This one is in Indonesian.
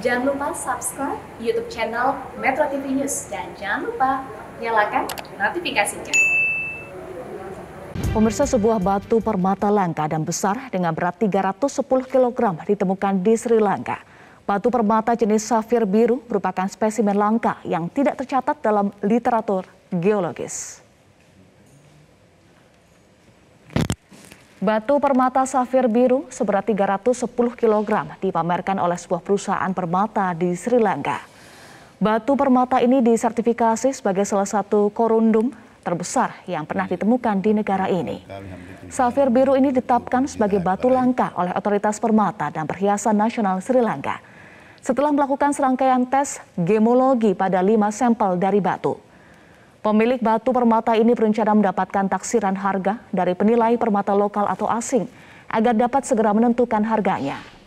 Jangan lupa subscribe YouTube channel Metro TV News dan jangan lupa nyalakan notifikasinya. Pemirsa sebuah batu permata langka dan besar dengan berat 310 kg ditemukan di Sri Lanka. Batu permata jenis safir biru merupakan spesimen langka yang tidak tercatat dalam literatur geologis. Batu permata safir biru seberat 310 kg dipamerkan oleh sebuah perusahaan permata di Sri Lanka. Batu permata ini disertifikasi sebagai salah satu korundum terbesar yang pernah ditemukan di negara ini. Safir biru ini ditetapkan sebagai batu langka oleh Otoritas Permata dan Perhiasan Nasional Sri Lanka setelah melakukan serangkaian tes gemologi pada lima sampel dari batu. Pemilik batu permata ini berencana mendapatkan taksiran harga dari penilai permata lokal atau asing agar dapat segera menentukan harganya.